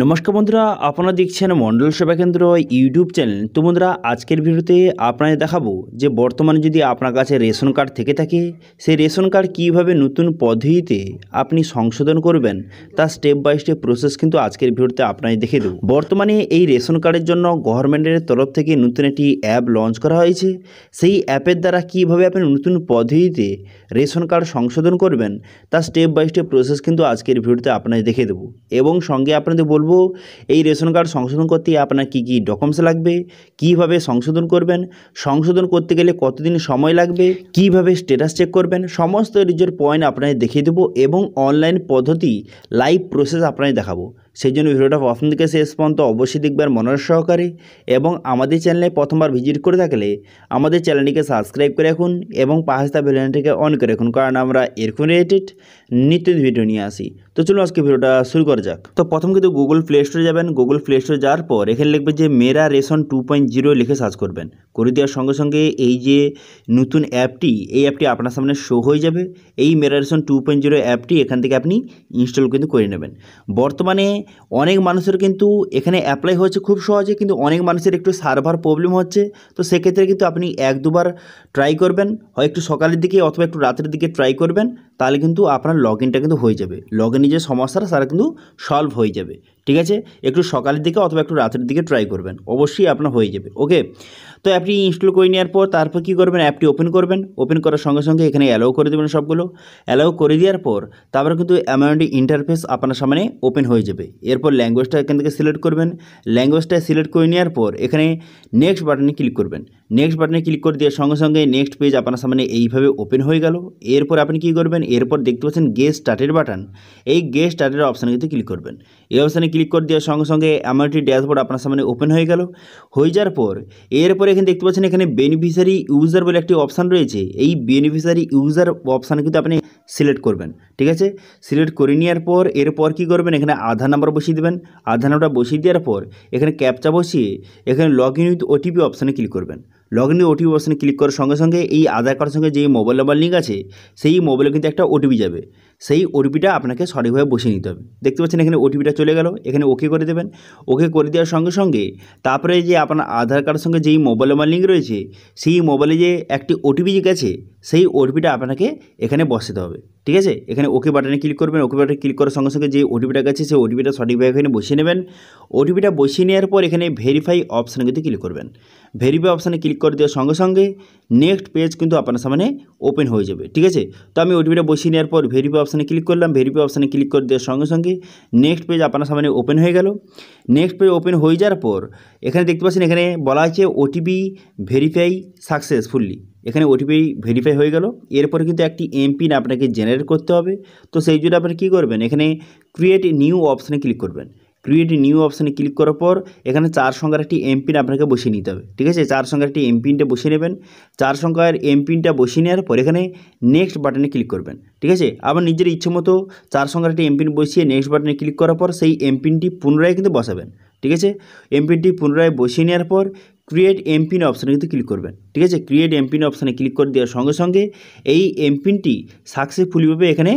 নমস্কার বন্ধুরা আপনারা দেখছেন মণ্ডল সেবা কেন্দ্র ইউটিউব চ্যানেল তো বন্ধুরা আজকের ভিডিওতে আপনাদের দেখাবো যে বর্তমানে যদি আপনার কাছে রেশন কার্ড থেকে থাকে সেই রেশন কার্ড কীভাবে নতুন পদ্ধতিতে আপনি সংশোধন করবেন তা স্টেপ বাই স্টেপ প্রসেস কিন্তু আজকের ভিডিওতে আপনাদের দেখে দেব বর্তমানে এই রেশন কার্ডের জন্য গভর্নমেন্টের তরফ থেকে নতুন একটি অ্যাপ লঞ্চ করা হয়েছে সেই অ্যাপের দ্বারা কীভাবে আপনি নতুন পদ্ধতিতে রেশন কার্ড সংশোধন করবেন তা স্টেপ বাই স্টেপ প্রসেস কিন্তু আজকের ভিডিওতে আপনাদের দেখে দেবো এবং সঙ্গে আপনাদের বলবো এই রেশন কার্ড সংশোধন করতে আপনার কি কি ডকুমেন্টস লাগবে কিভাবে সংশোধন করবেন সংশোধন করতে গেলে কতদিন সময় লাগবে কিভাবে স্টেটাস চেক করবেন সমস্ত রিজের পয়েন্ট আপনাকে দেখিয়ে দেবো এবং অনলাইন পদ্ধতি লাইভ প্রসেস আপনাকে দেখাবো সেই জন্য ভিডিওটা প্রথম থেকে শেষ পর্যন্ত অবশ্যই দেখবেন মনের সহকারে এবং আমাদের চ্যানেলে প্রথমবার ভিজিট করে থাকলে আমাদের চ্যানেলটিকে সাবস্ক্রাইব করে রাখুন এবং পাহাস্তা ভিডিওটিকে অন করে রাখুন কারণ আমরা এরকম রিলেটেড নিত্য ভিডিও নিয়ে আসি তো চলুন আজকে ভিডিওটা শুরু করা যাক তো প্রথম কিন্তু গুগল প্লে স্টোরে যাবেন গুগল প্লে স্টোরে যাওয়ার পর এখানে লিখবেন যে Mera ration two point zero লিখে সার্চ করবেন করে দেওয়ার সঙ্গে সঙ্গে এই যে নতুন অ্যাপটি এই অ্যাপটি আপনার সামনে শো হয়ে যাবে এই Mera ration two point zero অ্যাপটি এখান থেকে আপনি ইনস্টল কিন্তু করে নেবেন বর্তমানে অনেক মানুষের কিন্তু এখানে অ্যাপ্লাই হচ্ছে খুব সহজে কিন্তু অনেক মানুষের একটু সার্ভার প্রবলেম হচ্ছে তো সেক্ষেত্রে কিন্তু আপনি এক দুবার ট্রাই করবেন হয় একটু সকালের দিকে অথবা একটু রাতের দিকে ট্রাই করবেন তাহলে কিন্তু আপনার লগ ইনটা কিন্তু হয়ে যাবে লগ যে সমস্যাটা তারা কিন্তু সলভ হয়ে যাবে ঠিক আছে একটু সকালের দিকে অথবা একটু রাতের দিকে ট্রাই করবেন অবশ্যই আপনার হয়ে যাবে ওকে তো অ্যাপটি ইনস্টল করে নেওয়ার পর তারপর কী করবেন অ্যাপটি ওপেন করবেন ওপেন করার সঙ্গে সঙ্গে এখানে অ্যালাউ করে দেবেন সবগুলো অ্যালাউ করে দেওয়ার পর তারপর কিন্তু অ্যামাউন্টি ইন্টারফেস আপনার সামনে ওপেন হয়ে যাবে এরপর ল্যাঙ্গুয়েজটা এখান থেকে সিলেক্ট করবেন ল্যাঙ্গুয়েজটা সিলেক্ট করে নেওয়ার পর এখানে নেক্সট বাটনে ক্লিক করবেন নেক্সট বাটনে ক্লিক করে দেওয়ার সঙ্গে সঙ্গে নেক্সট পেজ আপনার সামনে এইভাবে ওপেন হয়ে গেল এরপর আপনি কী করবেন এরপর দেখতে পাচ্ছেন গেস্ট স্টার্টের বাটন এই গেস্ট স্টার্টের অপশানে কিন্তু ক্লিক করবেন এই অপশানে ক্লিক করে দেওয়ার সঙ্গে সঙ্গে আমার একটি ড্যাশবোর্ড আপনার সামনে ওপেন হয়ে গেল হয়ে যাওয়ার পর এরপর এখানে দেখতে পাচ্ছেন এখানে বেনিফিশিয়ারি ইউজার বলে একটি অপশান রয়েছে এই বেনিফিশিয়ারি ইউজার অপশান কিন্তু আপনি সিলেক্ট করবেন ঠিক আছে সিলেক্ট করে নেওয়ার পর এরপর কি করবেন এখানে আধার নাম্বার বসিয়ে দেবেন আধার নাম্বারটা বসিয়ে দেওয়ার পর এখানে ক্যাপচা বসিয়ে এখানে লগ ইন উইথ ওটিপি অপশানে ক্লিক করবেন লগ ইন ওটিপি অপশানে ক্লিক করার সঙ্গে সঙ্গে এই আধার কার্ডের সঙ্গে যে মোবাইল নাম্বার লিঙ্ক আছে সেই মোবাইলে কিন্তু একটা ওটিপি যাবে সেই ওটিপিটা আপনাকে সঠিকভাবে বসিয়ে নিতে হবে দেখতে পাচ্ছেন এখানে ওটিপিটা চলে গেল এখানে ওকে করে দেবেন ওকে করে দেওয়ার সঙ্গে সঙ্গে তারপরে যে আপনার আধার কার্ডের সঙ্গে যেই মোবাইল নাম্বার লিঙ্ক রয়েছে সেই মোবাইলে যে একটি ওটিপি গেছে সেই ওটিপিটা আপনাকে এখানে বসাতে হবে ঠিক আছে এখানে ওকে বাটনে ক্লিক করবেন ওকে বাটনে ক্লিক করার সঙ্গে সঙ্গে যে ওটিপিটা গেছে সেই ওটিপিটা সঠিকভাবে এখানে বসিয়ে নেবেন ওটিপিটা বসিয়ে নেওয়ার পর এখানে ভেরিফাই অপশানে কিন্তু ক্লিক করবেন ভেরিফাই অপশানে ক্লিক করে দেওয়ার সঙ্গে সঙ্গে নেক্সট পেজ কিন্তু আপনার সামনে ওপেন হয়ে যাবে ঠিক আছে তো আমি ওটিপিটা বসিয়ে নেওয়ার পর ভেরিফাই অপশানে ক্লিক করলাম ভেরিফাই অপশানে ক্লিক করে দেওয়ার সঙ্গে সঙ্গে নেক্সট পেজ আপনার সামনে ওপেন হয়ে গেল নেক্সট পেজ ওপেন হয়ে যাওয়ার পর এখানে দেখতে পাচ্ছেন এখানে বলা আছে ওটিপি ভেরিফাই সাকসেসফুলি এখানে ওটিপি ভেরিফাই হয়ে গেল এরপরে কিন্তু একটি এমপিন আপনাকে জেনারেট করতে হবে তো সেই জন্য আপনি কী করবেন এখানে ক্রিয়েট নিউ অপশানে ক্লিক করবেন ক্রিয়েট নিউ অপশানে ক্লিক করার পর এখানে চার সংখ্যার একটি এমপিন আপনাকে বসিয়ে নিতে হবে ঠিক আছে চার সংখ্যার একটি এমপিনটা বসিয়ে নেবেন চার সংখ্যার এমপিনটা বসিয়ে নেওয়ার পর এখানে নেক্সট বাটনে ক্লিক করবেন ঠিক আছে আবার নিজের ইচ্ছে মতো চার সংখ্যার একটি এমপিন বসিয়ে নেক্সট বাটনে ক্লিক করার পর সেই এমপিনটি পুনরায় কিন্তু বসাবেন ঠিক আছে এমপিনটি পুনরায় বসিয়ে নেওয়ার পর ক্রিয়েট এমপিন অপশানে কিন্তু ক্লিক করবেন ঠিক আছে ক্রিয়েট এমপিন অপশানে ক্লিক করে দেওয়ার সঙ্গে সঙ্গে এই এমপিনটি সাকসেসফুলিভাবে এখানে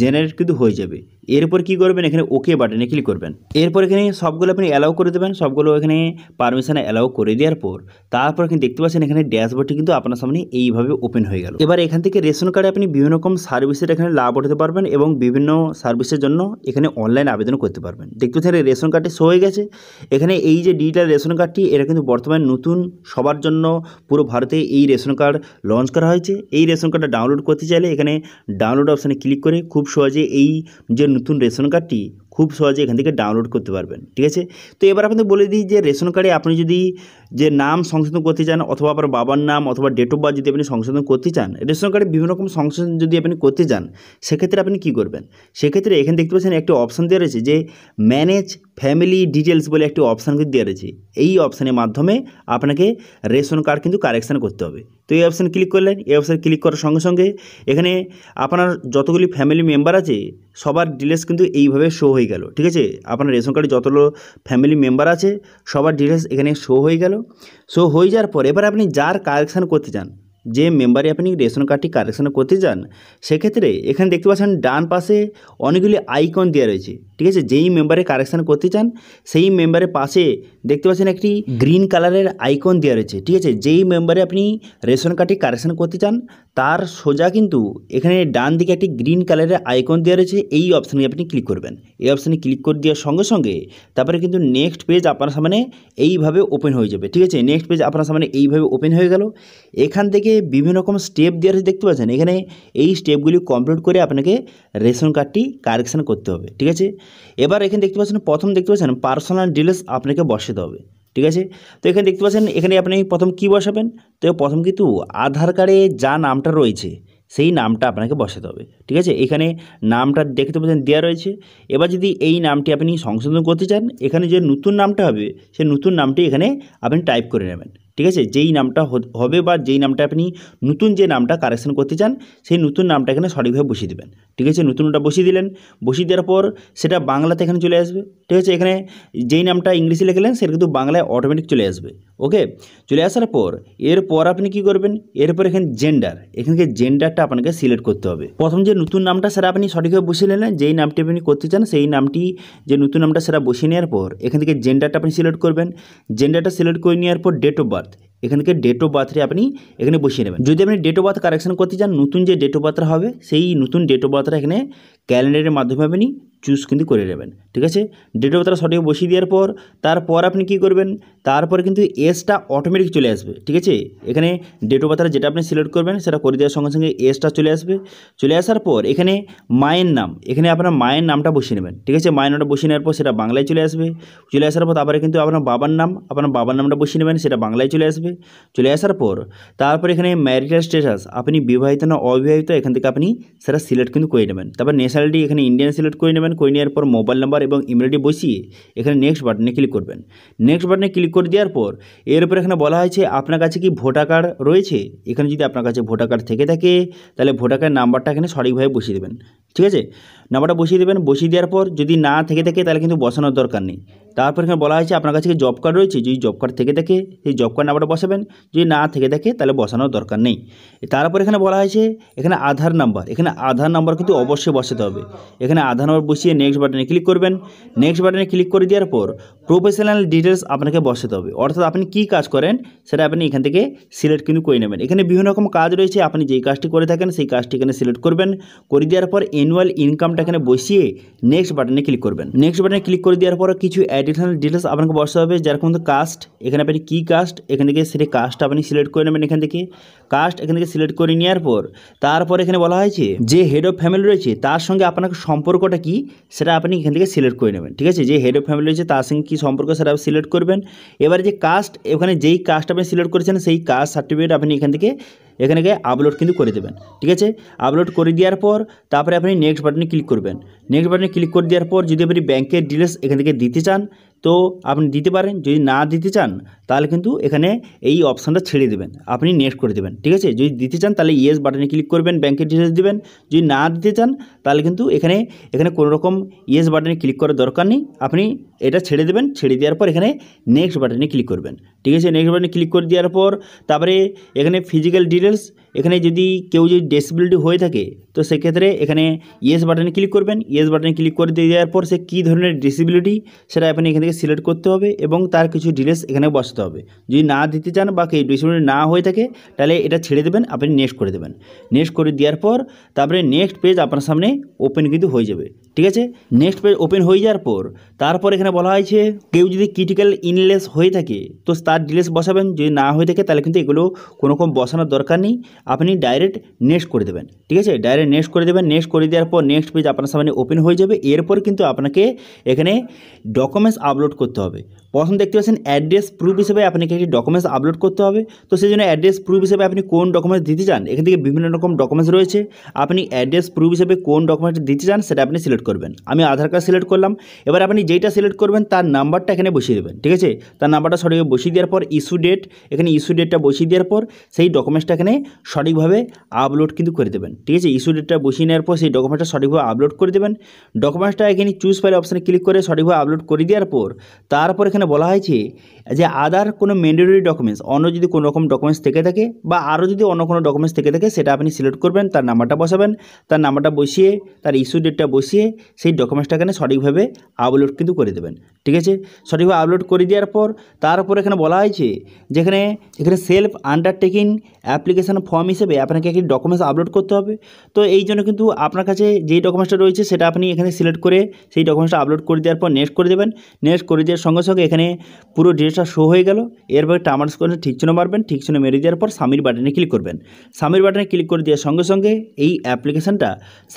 জেনারেট কিন্তু হয়ে যাবে এরপর কি করবেন এখানে ওকে বাটনে ক্লিক করবেন এরপর এখানে সবগুলো আপনি অ্যালাউ করে দেবেন সবগুলো এখানে পারমিশানে অ্যালাউ করে দেওয়ার পর তারপর এখানে দেখতে পাচ্ছেন এখানে ড্যাশবোর্ডটি কিন্তু আপনার সামনে এইভাবে ওপেন হয়ে গেল এবার এখান থেকে রেশন কার্ডে আপনি বিভিন্ন রকম সার্ভিসের এখানে লাভ উঠাতে পারবেন এবং বিভিন্ন সার্ভিসের জন্য এখানে অনলাইন আবেদন করতে পারবেন দেখতে পাচ্ছেন রেশন কার্ডটি শো হয়ে গেছে এখানে এই যে ডিজিটাল রেশন কার্ডটি এটা কিন্তু বর্তমানে নতুন সবার জন্য পুরো ভারতে এই রেশন কার্ড লঞ্চ করা হয়েছে এই রেশন কার্ডটা ডাউনলোড করতে চাইলে এখানে ডাউনলোড অপশানে ক্লিক করে খুব সহজে এই যে নতুন রেশন কার্ডটি খুব সহজে এখান থেকে ডাউনলোড করতে পারবেন ঠিক আছে তো এবার আপনাদের বলে দিই যে রেশন কার্ডে আপনি যদি যে নাম সংশোধন করতে চান অথবা আপনার বাবার নাম অথবা ডেট অফ বার্থ যদি আপনি সংশোধন করতে চান রেশন কার্ডে বিভিন্ন রকম সংশোধন যদি আপনি করতে চান সেক্ষেত্রে আপনি কি করবেন সেক্ষেত্রে এখানে দেখতে পাচ্ছেন একটি অপশান দেওয়া রয়েছে যে ম্যানেজ ফ্যামিলি ডিটেলস বলে একটি অপশান কিন্তু দেওয়া রয়েছে এই অপশানের মাধ্যমে আপনাকে রেশন কার্ড কিন্তু কারেকশান করতে হবে তো এই অপশান ক্লিক করলেন এই অপশান ক্লিক করার সঙ্গে সঙ্গে এখানে আপনার যতগুলি ফ্যামিলি মেম্বার আছে সবার ডিটেলস কিন্তু এইভাবে শো হয়ে গেল ঠিক আছে আপনার রেশন কার্ডে যতগুলো ফ্যামিলি মেম্বার আছে সবার ডিটেলস এখানে শো হয়ে গেল শো হয়ে যাওয়ার পর এবার আপনি যার কারেকশান করতে চান যে মেম্বারে আপনি রেশন কার্ডটি কারেকশান করতে চান সেক্ষেত্রে এখানে দেখতে পাচ্ছেন ডান পাশে অনেকগুলি আইকন দেওয়া রয়েছে ঠিক আছে যেই মেম্বারে কারেকশান করতে চান সেই মেম্বারের পাশে দেখতে পাচ্ছেন একটি গ্রিন কালারের আইকন দেওয়া রয়েছে ঠিক আছে যেই মেম্বারে আপনি রেশন কার্ডটি কারেকশান করতে চান তার সোজা কিন্তু এখানে ডান দিকে একটি গ্রিন কালারের আইকন দেওয়া রয়েছে এই অপশানে আপনি ক্লিক করবেন এই অপশানে ক্লিক করে দেওয়ার সঙ্গে সঙ্গে তারপরে কিন্তু নেক্সট পেজ আপনার সামনে এইভাবে ওপেন হয়ে যাবে ঠিক আছে নেক্সট পেজ আপনার সামনে এইভাবে ওপেন হয়ে গেল এখান থেকে বিভিন্ন রকম স্টেপ দেওয়া রয়েছে দেখতে পাচ্ছেন এখানে এই স্টেপগুলি কমপ্লিট করে আপনাকে রেশন কার্ডটি কারেকশান করতে হবে ঠিক আছে এবার এখানে দেখতে পাচ্ছেন প্রথম দেখতে পাচ্ছেন পার্সোনাল ডিটেলস আপনাকে বসাতে হবে ঠিক আছে তো এখানে দেখতে পাচ্ছেন এখানে আপনি প্রথম কি বসাবেন তো প্রথম কিন্তু আধার কার্ডে যা নামটা রয়েছে সেই নামটা আপনাকে বসাতে হবে ঠিক আছে এখানে নামটা দেখতে পাচ্ছেন দেওয়া রয়েছে এবার যদি এই নামটি আপনি সংশোধন করতে চান এখানে যে নতুন নামটা হবে সেই নতুন নামটি এখানে আপনি টাইপ করে নেবেন ঠিক আছে যেই নামটা হবে বা যেই নামটা আপনি নতুন যে নামটা কারেকশন করতে চান সেই নতুন নামটা এখানে সঠিকভাবে বসিয়ে দেবেন ঠিক আছে নতুনটা বসিয়ে দিলেন বসিয়ে দেওয়ার পর সেটা বাংলাতে এখানে চলে আসবে ঠিক আছে এখানে যেই নামটা ইংলিশে লিখলেন সেটা কিন্তু বাংলায় অটোমেটিক চলে আসবে ওকে চলে আসার পর এরপর আপনি কি করবেন এরপর এখানে জেন্ডার এখানে জেন্ডারটা আপনাকে সিলেক্ট করতে হবে প্রথম যে নতুন নামটা সেটা আপনি সঠিকভাবে বসিয়ে নিলেন যেই নামটি আপনি করতে চান সেই নামটি যে নতুন নামটা সেটা বসিয়ে নেওয়ার পর এখান থেকে জেন্ডারটা আপনি সিলেক্ট করবেন জেন্ডারটা সিলেক্ট করে নেওয়ার পর ডেট অফ বার্থ এখানকে ডেট অফ বার্থে আপনি এখানে বসিয়ে নেবেন যদি আপনি ডেট অফ বার্থ কারেকশন করতে চান নতুন যে ডেট অফ বার্থটা হবে সেই নতুন ডেট অফ বার্থটা এখানে ক্যালেন্ডারের মাধ্যমে আপনি চুজ কিন্তু করে নেবেন ঠিক আছে ডেট অফ তারা সঠিক বসিয়ে দেওয়ার পর তারপর আপনি কি করবেন তারপর কিন্তু এসটা অটোমেটিক চলে আসবে ঠিক আছে এখানে ডেট অফ বার্থ যেটা আপনি সিলেক্ট করবেন সেটা করে দেওয়ার সঙ্গে সঙ্গে এসটা চলে আসবে চলে আসার পর এখানে মায়ের নাম এখানে আপনার মায়ের নামটা বসিয়ে নেবেন ঠিক আছে মায়ের নামটা বসিয়ে নেওয়ার পর সেটা বাংলায় চলে আসবে চলে আসার পর তারপরে কিন্তু আপনার বাবার নাম আপনার বাবার নামটা বসিয়ে নেবেন সেটা বাংলায় চলে আসবে চলে আসার পর তারপর এখানে ম্যারিটাল স্ট্যাটাস আপনি বিবাহিত না অবিবাহিত এখান থেকে আপনি সেটা সিলেক্ট কিন্তু করে নেবেন তারপর ন্যাশনালিটি এখানে ইন্ডিয়ান সিলেক্ট করে নেবেন করে নেওয়ার পর মোবাইল নাম্বার এবং ইমেলটি বসিয়ে এখানে নেক্সট বাটনে ক্লিক করবেন নেক্সট বাটনে ক্লিক করে দেওয়ার পর এর উপর এখানে বলা হয়েছে আপনার কাছে কি ভোটার কার্ড রয়েছে এখানে যদি আপনার কাছে ভোটার কার্ড থেকে থাকে তাহলে ভোটার কার্ড নাম্বারটা এখানে সঠিকভাবে বসিয়ে দেবেন ঠিক আছে নাম্বারটা বসিয়ে দেবেন বসিয়ে দেওয়ার পর যদি না থেকে থাকে তাহলে কিন্তু বসানোর দরকার নেই তারপর এখানে বলা হয়েছে আপনার কাছে কি জব কার্ড রয়েছে যদি জব কার্ড থেকে থাকে সেই জব কার্ড নাম্বারটা বসাবেন যদি না থেকে থাকে তাহলে বসানোর দরকার নেই তারপর এখানে বলা হয়েছে এখানে আধার নাম্বার এখানে আধার নাম্বার কিন্তু অবশ্যই বসাতে হবে এখানে আধার নাম্বার বসিয়ে নেক্সট বাটনে ক্লিক করবেন নেক্সট বাটনে ক্লিক করে দেওয়ার পর প্রফেশনাল ডিটেলস আপনাকে বসাতে হবে অর্থাৎ আপনি কি কাজ করেন সেটা আপনি এখান থেকে সিলেক্ট কিন্তু করে নেবেন এখানে বিভিন্ন রকম কাজ রয়েছে আপনি যেই কাজটি করে থাকেন সেই কাজটি এখানে সিলেক্ট করবেন করে দেওয়ার পর অ্যানুয়াল ইনকামটা এখানে বসিয়ে নেক্সট বাটনে ক্লিক করবেন নেক্সট বাটনে ক্লিক করে দেওয়ার পর কিছু অ্যাড অ্যাডিশনাল ডিটেলস আপনাকে বসতে হবে যেরকম কাস্ট এখানে আপনি কী কাস্ট এখান থেকে সেটি কাস্ট আপনি সিলেক্ট করে নেবেন এখান থেকে কাস্ট এখান থেকে সিলেক্ট করে নেওয়ার পর তারপর এখানে বলা হয়েছে যে হেড অফ ফ্যামিলি রয়েছে তার সঙ্গে আপনার সম্পর্কটা কি সেটা আপনি এখান থেকে সিলেক্ট করে নেবেন ঠিক আছে যে হেড অফ ফ্যামিলি রয়েছে তার সঙ্গে কী সম্পর্ক সেটা সিলেক্ট করবেন এবারে যে কাস্ট এখানে যেই কাস্ট আপনি সিলেক্ট করেছেন সেই কাস্ট সার্টিফিকেট আপনি এখান থেকে এখানে গিয়ে আপলোড কিন্তু করে দেবেন ঠিক আছে আপলোড করে দেওয়ার পর তারপরে আপনি নেক্সট বাটনে ক্লিক করবেন নেক্সট বাটনে ক্লিক করে দেওয়ার পর যদি আপনি ব্যাংকের ডিটেলস এখান থেকে দিতে চান তো আপনি দিতে পারেন যদি না দিতে চান তাহলে কিন্তু এখানে এই অপশানটা ছেড়ে দেবেন আপনি নেক্সট করে দেবেন ঠিক আছে যদি দিতে চান তাহলে ইয়েস বাটনে ক্লিক করবেন ব্যাংকের ডিটেলস দেবেন যদি না দিতে চান তাহলে কিন্তু এখানে এখানে কোনো রকম ইয়েস বাটনে ক্লিক করার দরকার নেই আপনি এটা ছেড়ে দেবেন ছেড়ে দেওয়ার পর এখানে নেক্সট বাটনে ক্লিক করবেন ঠিক আছে নেক্সট বাটনে ক্লিক করে দেওয়ার পর তারপরে এখানে ফিজিক্যাল ডিটেলস এখানে যদি কেউ যদি ডিসেবিলিটি হয়ে থাকে তো সেক্ষেত্রে এখানে ইয়েস বাটনে ক্লিক করবেন ইয়েস বাটনে ক্লিক করে দিয়ে দেওয়ার পর সে কী ধরনের ডিসেবিলিটি সেটা আপনি এখান থেকে সিলেক্ট করতে হবে এবং তার কিছু ডিটেলস এখানে বসাতে হবে যদি না দিতে চান বা কে ডিসমিট না হয়ে থাকে তাহলে এটা ছেড়ে দেবেন আপনি নেক্সট করে দেবেন নেক্সট করে দেওয়ার পর তারপরে নেক্সট পেজ আপনার সামনে ওপেন কিন্তু হয়ে যাবে ঠিক আছে নেক্সট পেজ ওপেন হয়ে যাওয়ার পর তারপর এখানে বলা হয়েছে কেউ যদি ক্রিটিক্যাল ইনলেস হয়ে থাকে তো তার ডিটেলস বসাবেন যদি না হয়ে থাকে তাহলে কিন্তু এগুলো কোনো রকম বসানোর দরকার নেই আপনি ডাইরেক্ট নেক্সট করে দেবেন ঠিক আছে ডাইরেক্ট নেক্সট করে দেবেন নেক্সট করে দেওয়ার পর নেক্সট পেজ আপনার সামনে ওপেন হয়ে যাবে এরপর কিন্তু আপনাকে এখানে ডকুমেন্টস আপলোড আপলোড করতে হবে প্রথম দেখতে পাচ্ছেন অ্যাড্রেস প্রুফ হিসেবে আপনাকে একটি ডকুমেন্টস আপলোড করতে হবে তো সেই জন্য অ্যাড্রেস প্রুফ হিসেবে আপনি কোন ডকুমেন্টস দিতে চান এখান থেকে বিভিন্ন রকম ডকুমেন্টস রয়েছে আপনি অ্যাড্রেস প্রুফ হিসেবে কোন ডকুমেন্টস দিতে চান সেটা আপনি সিলেক্ট করবেন আমি আধার কার্ড সিলেক্ট করলাম এবার আপনি যেটা সিলেক্ট করবেন তার নাম্বারটা এখানে বসিয়ে দেবেন ঠিক আছে তার নাম্বারটা সঠিকভাবে বসিয়ে দেওয়ার পর ইস্যু ডেট এখানে ইস্যু ডেটটা বসিয়ে দেওয়ার পর সেই ডকুমেন্টসটা এখানে সঠিকভাবে আপলোড কিন্তু করে দেবেন ঠিক আছে ইস্যু ডেটটা বসিয়ে নেওয়ার পর সেই ডকুমেন্টসটা সঠিকভাবে আপলোড করে দেবেন ডকুমেন্টসটা এখানে চুজ ফাইল অপশানে ক্লিক করে সঠিকভাবে আপলোড করে দেওয়ার পর তারপর এখানে এখানে বলা হয়েছে যে আদার কোনো ম্যান্ডেটরি ডকুমেন্টস অন্য যদি কোনো রকম ডকুমেন্টস থেকে থাকে বা আরও যদি অন্য কোনো ডকুমেন্টস থেকে থাকে সেটা আপনি সিলেক্ট করবেন তার নাম্বারটা বসাবেন তার নাম্বারটা বসিয়ে তার ইস্যু ডেটটা বসিয়ে সেই ডকুমেন্টসটা এখানে সঠিকভাবে আপলোড কিন্তু করে দেবেন ঠিক আছে সঠিকভাবে আপলোড করে দেওয়ার পর তারপর এখানে বলা হয়েছে যেখানে এখানে সেলফ আন্ডারটেকিং অ্যাপ্লিকেশান ফর্ম হিসেবে আপনাকে একটি ডকুমেন্টস আপলোড করতে হবে তো এই জন্য কিন্তু আপনার কাছে যেই ডকুমেন্টসটা রয়েছে সেটা আপনি এখানে সিলেক্ট করে সেই ডকুমেন্টসটা আপলোড করে দেওয়ার পর নেক্সট করে দেবেন নেক্সট করে দেওয়ার সঙ্গে সঙ্গে এখানে পুরো ড্রেসটা শো হয়ে গেল এরপরে টার্ম অ্যান্ড ঠিক ছিল মারবেন ঠিক চিহ্ন মেরে দেওয়ার পর স্বামীর বাটনে ক্লিক করবেন স্বামীর বাটনে ক্লিক করে দেওয়ার সঙ্গে সঙ্গে এই অ্যাপ্লিকেশানটা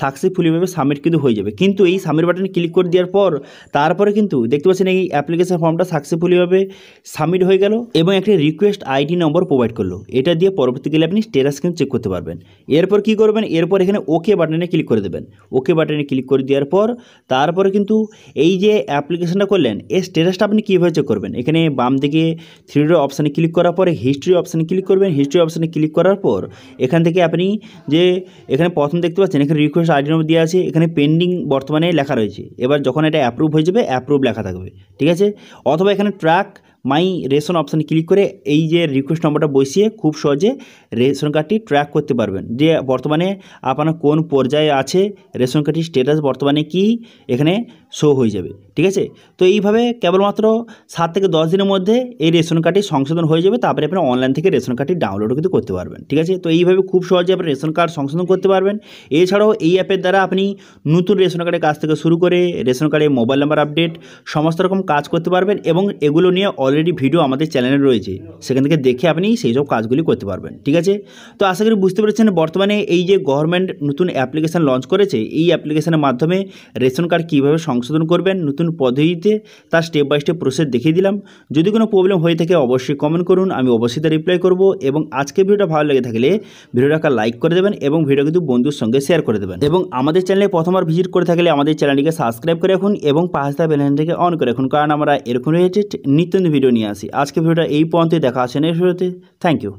সাকসেসফুলিভাবে সাবমিট কিন্তু হয়ে যাবে কিন্তু এই স্বামীর বাটনে ক্লিক করে দেওয়ার পর তারপরে কিন্তু দেখতে পাচ্ছেন এই অ্যাপ্লিকেশান ফর্মটা সাকসেসফুলিভাবে সাবমিট হয়ে গেল এবং একটি রিকোয়েস্ট আইডি নম্বর প্রোভাইড করলো এটা দিয়ে পরবর্তীকালে আপনি স্টেটাস কিন্তু চেক করতে পারবেন এরপর কি করবেন এরপর এখানে ওকে বাটনে ক্লিক করে দেবেন ওকে বাটনে ক্লিক করে দেওয়ার পর তারপরে কিন্তু এই যে অ্যাপ্লিকেশানটা করলেন এই স্টেটাসটা আপনি কি কীভাবে করবেন এখানে বাম দিকে থ্রি ডট অপশানে ক্লিক করার পরে হিস্ট্রি অপশানে ক্লিক করবেন হিস্ট্রি অপশানে ক্লিক করার পর এখান থেকে আপনি যে এখানে প্রথম দেখতে পাচ্ছেন এখানে রিকোয়েস্ট আইডি নম্বর দেওয়া আছে এখানে পেন্ডিং বর্তমানে লেখা রয়েছে এবার যখন এটা অ্যাপ্রুভ হয়ে যাবে অ্যাপ্রুভ লেখা থাকবে ঠিক আছে অথবা এখানে ট্র্যাক মাই রেশন অপশানে ক্লিক করে এই যে রিকোয়েস্ট নম্বরটা বসিয়ে খুব সহজে রেশন কার্ডটি ট্র্যাক করতে পারবেন যে বর্তমানে আপনার কোন পর্যায়ে আছে রেশন কার্ডটির স্টেটাস বর্তমানে কি এখানে শো হয়ে যাবে ঠিক আছে তো এইভাবে কেবলমাত্র সাত থেকে দশ দিনের মধ্যে এই রেশন কার্ডটি সংশোধন হয়ে যাবে তারপরে আপনি অনলাইন থেকে রেশন কার্ডটি ডাউনলোড কিন্তু করতে পারবেন ঠিক আছে তো এইভাবে খুব সহজে আপনি রেশন কার্ড সংশোধন করতে পারবেন এছাড়াও এই অ্যাপের দ্বারা আপনি নতুন রেশন কার্ডের কাজ থেকে শুরু করে রেশন কার্ডের মোবাইল নাম্বার আপডেট সমস্ত রকম কাজ করতে পারবেন এবং এগুলো নিয়ে অলরেডি ভিডিও আমাদের চ্যানেলে রয়েছে সেখান থেকে দেখে আপনি সেই সব কাজগুলি করতে পারবেন ঠিক আছে তো আশা করি বুঝতে পেরেছেন বর্তমানে এই যে গভর্নমেন্ট নতুন অ্যাপ্লিকেশান লঞ্চ করেছে এই অ্যাপ্লিকেশানের মাধ্যমে রেশন কার্ড কীভাবে সংশোধন করবেন নতুন নতুন পদ্ধতিতে তার স্টেপ বাই স্টেপ প্রসেস দেখিয়ে দিলাম যদি কোনো প্রবলেম হয়ে থাকে অবশ্যই কমেন্ট করুন আমি অবশ্যই তা রিপ্লাই করবো এবং আজকে ভিডিওটা ভালো লেগে থাকলে ভিডিওটাকে লাইক করে দেবেন এবং ভিডিও কিন্তু বন্ধুর সঙ্গে শেয়ার করে দেবেন এবং আমাদের চ্যানেলে প্রথমবার ভিজিট করে থাকলে আমাদের চ্যানেলটিকে সাবস্ক্রাইব করে রাখুন এবং পাঁচটা থেকে অন করে রাখুন কারণ আমরা এরকম রিলেটেড নিত্যন্ত ভিডিও নিয়ে আসি আজকে ভিডিওটা এই পর্যন্তই দেখা আসে না ভিডিওতে থ্যাংক ইউ